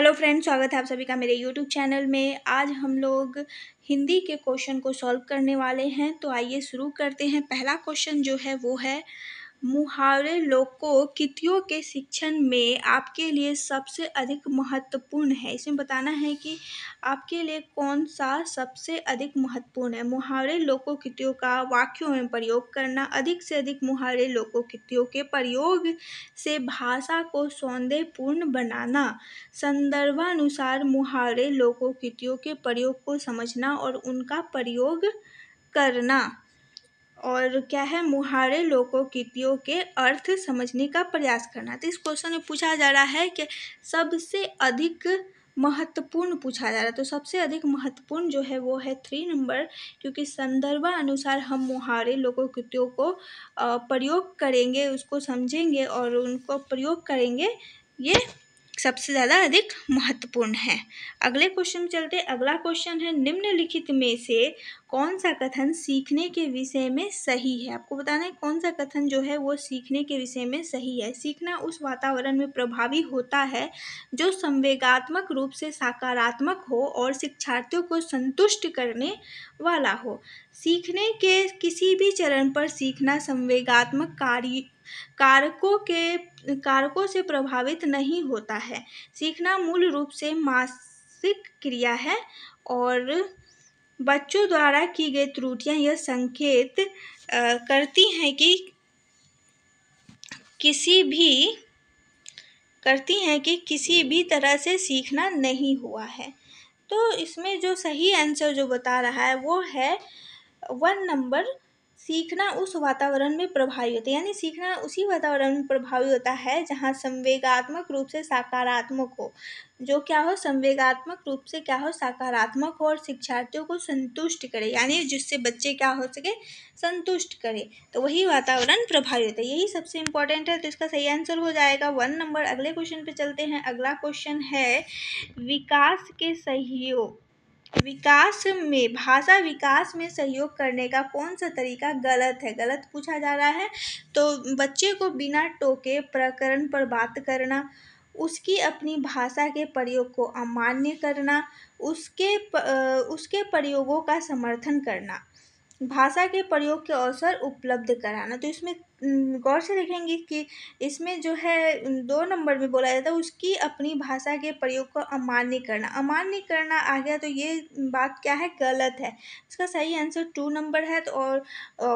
hello friends स्वागत है आप सभी का मेरे यूट्यूब चैनल में आज हम लोग हिंदी के क्वेश्चन को सॉल्व करने वाले हैं तो आइए शुरू करते हैं पहला क्वेश्चन जो है वो है मुहावरे लोको कितियों के शिक्षण में आपके लिए सबसे अधिक महत्वपूर्ण है इसमें बताना है कि आपके लिए कौन सा सबसे अधिक महत्वपूर्ण है मुहावरे लोको कितियों का वाक्यों में प्रयोग करना अधिक से अधिक मुहावरे लोको कितियों के प्रयोग से भाषा को सौंदर्यपूर्ण बनाना संदर्भानुसार मुहावरे लोको कितियों के प्रयोग को समझना और उनका प्रयोग करना और क्या है मुहारे लोगों कृतियों के अर्थ समझने का प्रयास करना तो इस क्वेश्चन में पूछा जा रहा है कि सबसे अधिक महत्वपूर्ण पूछा जा रहा है तो सबसे अधिक महत्वपूर्ण जो है वो है थ्री नंबर क्योंकि संदर्भा अनुसार हम मुहारे लोगों कृतियों को प्रयोग करेंगे उसको समझेंगे और उनको प्रयोग करेंगे ये सबसे ज़्यादा अधिक महत्वपूर्ण है अगले क्वेश्चन में चलते अगला क्वेश्चन है निम्नलिखित में से कौन सा कथन सीखने के विषय में सही है आपको बताना है कौन सा कथन जो है वो सीखने के विषय में सही है सीखना उस वातावरण में प्रभावी होता है जो संवेगात्मक रूप से सकारात्मक हो और शिक्षार्थियों को संतुष्ट करने वाला हो सीखने के किसी भी चरण पर सीखना संवेगात्मक कार्य कारकों के कारकों से प्रभावित नहीं होता है सीखना मूल रूप से मासिक क्रिया है और बच्चों द्वारा की गई त्रुटियां यह संकेत करती हैं कि किसी भी करती हैं कि किसी भी तरह से सीखना नहीं हुआ है तो इसमें जो सही आंसर जो बता रहा है वो है वन नंबर सीखना उस वातावरण में प्रभावी होता है यानी सीखना उसी वातावरण में प्रभावी होता है जहाँ संवेगात्मक रूप से सकारात्मक हो जो क्या हो संवेगात्मक रूप से क्या हो सकारात्मक हो और शिक्षार्थियों को संतुष्ट करे यानी जिससे बच्चे क्या हो सके संतुष्ट करे तो वही वातावरण प्रभावी होता है यही सबसे इम्पोर्टेंट है तो इसका सही आंसर हो जाएगा वन नंबर अगले क्वेश्चन पे चलते हैं अगला क्वेश्चन है विकास के सहयोग विकास में भाषा विकास में सहयोग करने का कौन सा तरीका गलत है गलत पूछा जा रहा है तो बच्चे को बिना टोके प्रकरण पर बात करना उसकी अपनी भाषा के प्रयोग को अमान्य करना उसके उसके प्रयोगों का समर्थन करना भाषा के प्रयोग के अवसर उपलब्ध कराना तो इसमें गौर से देखेंगे कि इसमें जो है दो नंबर में बोला जाता है उसकी अपनी भाषा के प्रयोग को अमान्य करना अमान्य करना आ गया तो ये बात क्या है गलत है इसका सही आंसर टू नंबर है तो और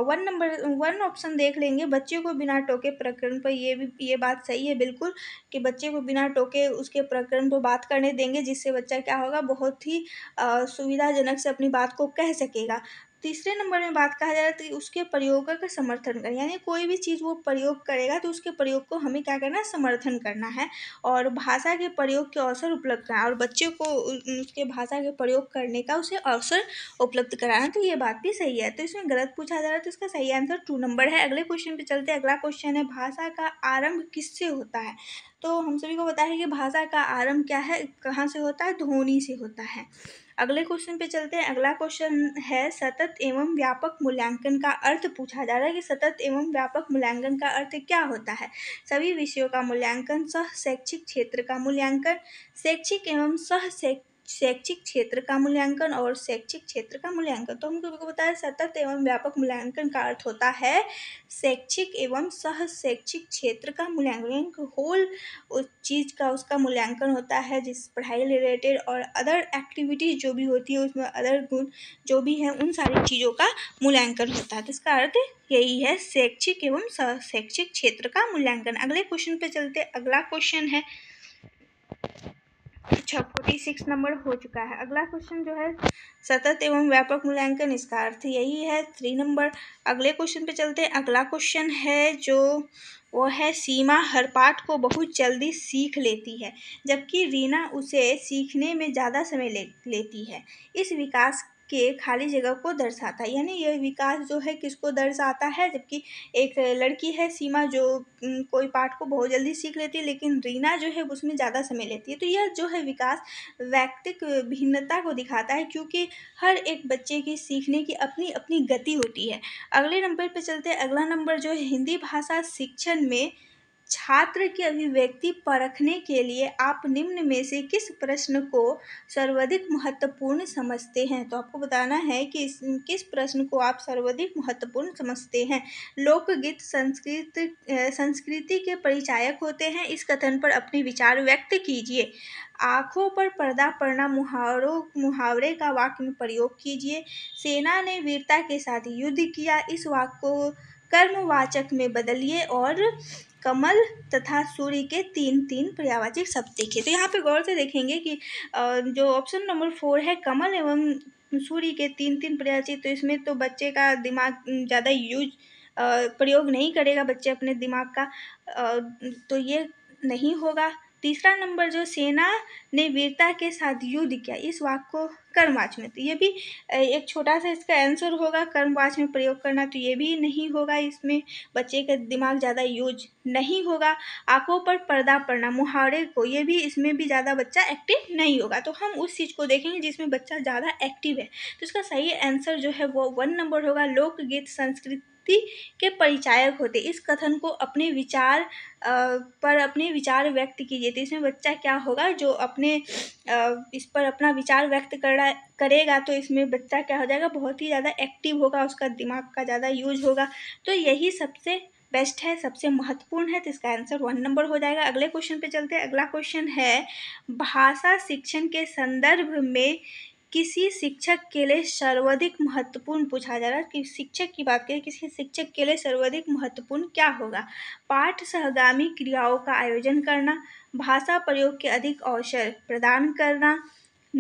वन नंबर वन ऑप्शन देख लेंगे बच्चे को बिना टोके प्रकरण पर ये भी ये बात सही है बिल्कुल कि बच्चे को बिना टोके उसके प्रकरण पर बात करने देंगे जिससे बच्चा क्या होगा बहुत ही सुविधाजनक से अपनी बात को कह सकेगा तीसरे नंबर में बात कहा जा रहा है तो उसके प्रयोग का समर्थन करें यानी कोई भी चीज़ वो प्रयोग करेगा तो उसके प्रयोग को हमें क्या करना समर्थन करना है और भाषा के प्रयोग के अवसर उपलब्ध कराना और बच्चे को उसके भाषा के प्रयोग करने का उसे अवसर उपलब्ध कराना तो ये बात भी सही है तो इसमें गलत पूछा जा रहा है तो इसका सही आंसर टू नंबर है अगले क्वेश्चन पर चलते अगला क्वेश्चन है भाषा का आरंभ किससे होता है तो हम सभी को बताया कि भाषा का आरंभ क्या है कहाँ से होता है ध्वनि से होता है अगले क्वेश्चन पे चलते हैं अगला क्वेश्चन है सतत एवं व्यापक मूल्यांकन का अर्थ पूछा जा रहा है कि सतत एवं व्यापक मूल्यांकन का अर्थ क्या होता है सभी विषयों का मूल्यांकन सह शैक्षिक क्षेत्र का मूल्यांकन शैक्षिक एवं सह शैक्षिक क्षेत्र का मूल्यांकन और शैक्षिक क्षेत्र का मूल्यांकन तो हम को बताया सतत एवं व्यापक मूल्यांकन का अर्थ होता है शैक्षिक एवं सह शैक्षिक क्षेत्र का मूल्यांकन होल उस चीज़ का उसका मूल्यांकन होता है जिस पढ़ाई रिलेटेड और अदर एक्टिविटीज़ जो भी होती है उसमें अदर गुण जो भी है उन सारी चीज़ों का मूल्यांकन होता है तो इसका अर्थ यही है शैक्षिक एवं सह शैक्षिक क्षेत्र का मूल्यांकन अगले क्वेश्चन पे चलते अगला क्वेश्चन है अच्छा फोर्टी सिक्स नंबर हो चुका है अगला क्वेश्चन जो है सतत एवं व्यापक मूल्यांकन इसका अर्थ यही है थ्री नंबर अगले क्वेश्चन पे चलते हैं अगला क्वेश्चन है जो वो है सीमा हर पाठ को बहुत जल्दी सीख लेती है जबकि रीना उसे सीखने में ज़्यादा समय ले लेती है इस विकास के खाली जगह को दर्शाता है यानी यह विकास जो है किसको दर्शाता है जबकि एक लड़की है सीमा जो कोई पाठ को बहुत जल्दी सीख लेती है लेकिन रीना जो है उसमें ज़्यादा समय लेती है तो यह जो है विकास व्यक्तिक भिन्नता को दिखाता है क्योंकि हर एक बच्चे की सीखने की अपनी अपनी गति होती है अगले नंबर पर चलते अगला नंबर जो है हिंदी भाषा शिक्षण में छात्र की अभिव्यक्ति परखने के लिए आप निम्न में से किस प्रश्न को सर्वाधिक महत्वपूर्ण समझते हैं तो आपको बताना है कि इस किस प्रश्न को आप सर्वाधिक महत्वपूर्ण समझते हैं लोकगीत संस्कृत संस्कृति के परिचायक होते हैं इस कथन पर अपने विचार व्यक्त कीजिए आँखों पर पर्दा पड़ना मुहावरों मुहावरे का वाक्य में प्रयोग कीजिए सेना ने वीरता के साथ युद्ध किया इस वाक्य को कर्मवाचक में बदलिए और कमल तथा सूर्य के तीन तीन पर्यावाचक शब्द देखे तो यहाँ पे गौर से देखेंगे कि जो ऑप्शन नंबर फोर है कमल एवं सूर्य के तीन तीन पर्यावाचक तो इसमें तो बच्चे का दिमाग ज़्यादा यूज प्रयोग नहीं करेगा बच्चे अपने दिमाग का तो ये नहीं होगा तीसरा नंबर जो सेना ने वीरता के साथ युद्ध किया इस वाक्य को कर्मवाच में तो ये भी एक छोटा सा इसका आंसर होगा कर्मवाच में प्रयोग करना तो ये भी नहीं होगा इसमें बच्चे का दिमाग ज़्यादा यूज नहीं होगा आंखों पर पर्दा पड़ना मुहावरे को ये भी इसमें भी ज़्यादा बच्चा एक्टिव नहीं होगा तो हम उस चीज़ को देखेंगे जिसमें बच्चा ज़्यादा एक्टिव है तो इसका सही आंसर जो है वो वन नंबर होगा लोकगीत संस्कृत व्यक्ति के परिचायक होते इस कथन को अपने विचार पर अपने विचार व्यक्त कीजिए तो इसमें बच्चा क्या होगा जो अपने इस पर अपना विचार व्यक्त करा करेगा तो इसमें बच्चा क्या हो जाएगा बहुत ही ज़्यादा एक्टिव होगा उसका दिमाग का ज़्यादा यूज होगा तो यही सबसे बेस्ट है सबसे महत्वपूर्ण है तो इसका आंसर वन नंबर हो जाएगा अगले क्वेश्चन पे चलते हैं अगला क्वेश्चन है भाषा शिक्षण के संदर्भ में किसी शिक्षक के लिए सर्वाधिक महत्वपूर्ण पूछा जा रहा है कि शिक्षक की बात करें किसी शिक्षक के लिए सर्वाधिक महत्वपूर्ण क्या होगा पाठ सहगामी क्रियाओं का आयोजन करना भाषा प्रयोग के अधिक अवसर प्रदान करना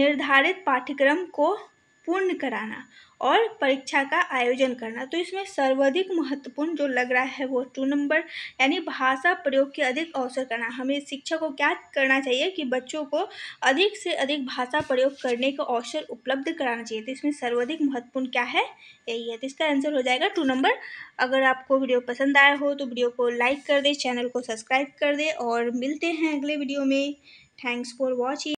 निर्धारित पाठ्यक्रम को पूर्ण कराना और परीक्षा का आयोजन करना तो इसमें सर्वाधिक महत्वपूर्ण जो लग रहा है वो टू नंबर यानी भाषा प्रयोग के अधिक अवसर करना हमें शिक्षा को क्या करना चाहिए कि बच्चों को अधिक से अधिक भाषा प्रयोग करने का अवसर उपलब्ध कराना चाहिए तो इसमें सर्वाधिक महत्वपूर्ण क्या है यही है तो इसका आंसर हो जाएगा टू नंबर अगर आपको वीडियो पसंद आया हो तो वीडियो को लाइक कर दे चैनल को सब्सक्राइब कर दे और मिलते हैं अगले वीडियो में थैंक्स फॉर वॉचिंग